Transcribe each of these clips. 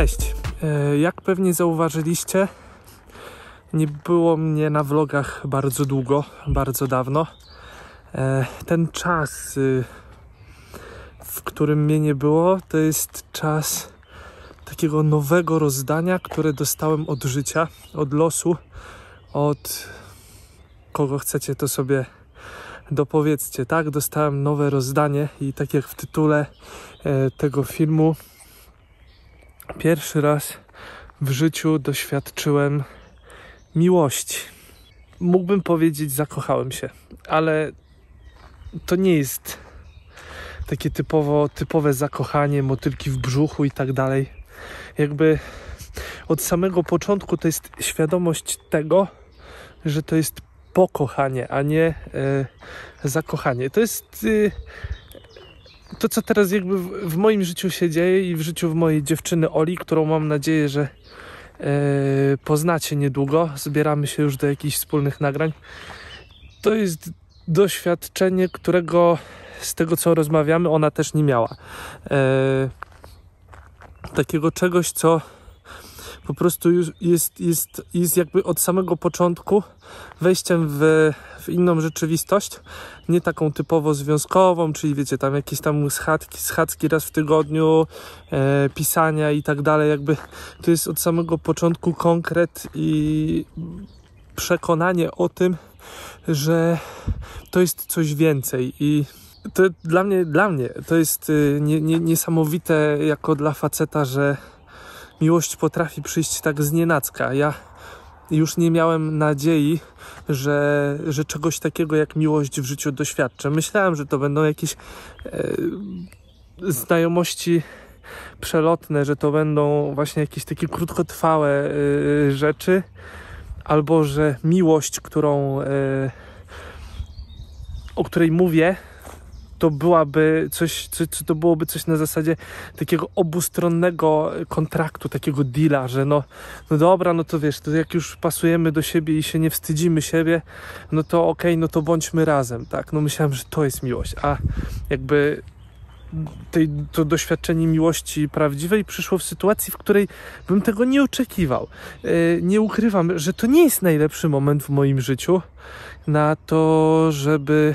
Cześć! E, jak pewnie zauważyliście, nie było mnie na vlogach bardzo długo, bardzo dawno. E, ten czas, y, w którym mnie nie było, to jest czas takiego nowego rozdania, które dostałem od życia, od losu, od kogo chcecie, to sobie dopowiedzcie. Tak, dostałem nowe rozdanie i tak jak w tytule e, tego filmu pierwszy raz w życiu doświadczyłem miłości. Mógłbym powiedzieć, zakochałem się, ale to nie jest takie typowo, typowe zakochanie, motylki w brzuchu i tak dalej. Jakby od samego początku to jest świadomość tego, że to jest pokochanie, a nie y, zakochanie. To jest y, to, co teraz jakby w, w, moim życiu się dzieje i w życiu w mojej dziewczyny Oli, którą mam nadzieję, że e, poznacie niedługo, zbieramy się już do jakichś wspólnych nagrań, to jest doświadczenie, którego z tego, co rozmawiamy, ona też nie miała. E, takiego czegoś, co po prostu jest, jest, jest jakby od samego początku wejściem w w inną rzeczywistość, nie taką typowo związkową, czyli wiecie, tam jakieś tam schadki, schadzki raz w tygodniu, e, pisania i tak dalej, jakby to jest od samego początku konkret i przekonanie o tym, że to jest coś więcej i to dla mnie, dla mnie to jest y, nie, nie, niesamowite jako dla faceta, że miłość potrafi przyjść tak znienacka. Ja już nie miałem nadziei, że, że czegoś takiego jak miłość w życiu doświadczę. Myślałem, że to będą jakieś e, znajomości przelotne, że to będą właśnie jakieś takie krótkotrwałe e, rzeczy, albo że miłość, którą. E, o której mówię, to byłaby coś, czy, to byłoby coś na zasadzie takiego obustronnego kontraktu, takiego deala, że no, no dobra, no to wiesz, to jak już pasujemy do siebie i się nie wstydzimy siebie, no to okej, okay, no to bądźmy razem, tak? No myślałem, że to jest miłość, a jakby tej, to doświadczenie miłości prawdziwej przyszło w sytuacji, w której bym tego nie oczekiwał. E, nie ukrywam, że to nie jest najlepszy moment w moim życiu na to, żeby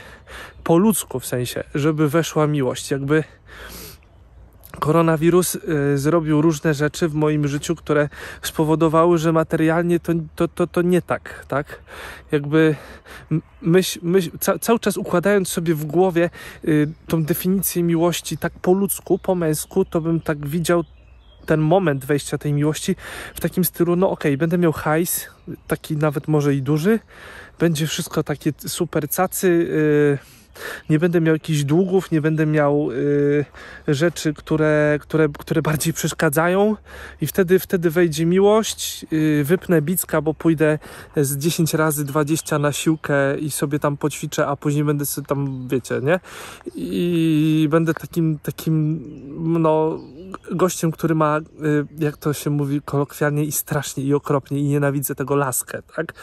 po ludzku w sensie, żeby weszła miłość. Jakby koronawirus y, zrobił różne rzeczy w moim życiu, które spowodowały, że materialnie to, to, to, to nie tak, tak? Jakby myśl, myśl, ca, cały czas układając sobie w głowie y, tą definicję miłości tak po ludzku, po męsku, to bym tak widział ten moment wejścia tej miłości w takim stylu, no okej, okay, będę miał hajs, taki nawet może i duży, będzie wszystko takie super cacy, yy, nie będę miał jakichś długów, nie będę miał y, rzeczy, które, które, które bardziej przeszkadzają i wtedy, wtedy wejdzie miłość, y, wypnę bicka, bo pójdę z 10 razy 20 na siłkę i sobie tam poćwiczę, a później będę sobie tam, wiecie, nie? I będę takim, takim, no, gościem, który ma, y, jak to się mówi kolokwialnie i strasznie i okropnie i nienawidzę tego laskę, tak?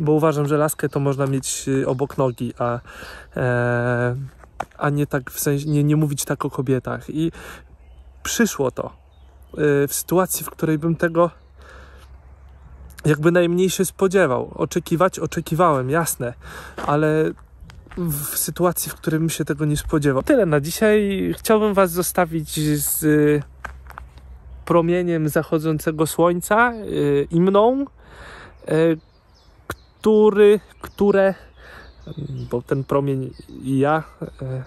bo uważam, że laskę to można mieć y, obok nogi, a, e, a nie tak w sensie, nie, nie mówić tak o kobietach. I przyszło to e, w sytuacji, w której bym tego jakby najmniej się spodziewał. Oczekiwać oczekiwałem, jasne, ale w sytuacji, w której bym się tego nie spodziewał. Tyle na dzisiaj. Chciałbym Was zostawić z y, promieniem zachodzącego słońca i mną który, które, bo ten promień i ja e,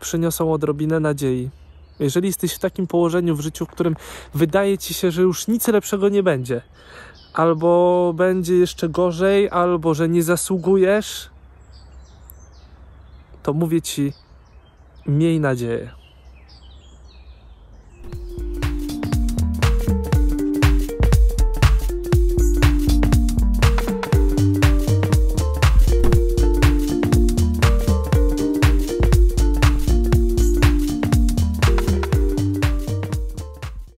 przyniosą odrobinę nadziei. Jeżeli jesteś w takim położeniu w życiu, w którym wydaje ci się, że już nic lepszego nie będzie, albo będzie jeszcze gorzej, albo że nie zasługujesz, to mówię ci, miej nadzieję.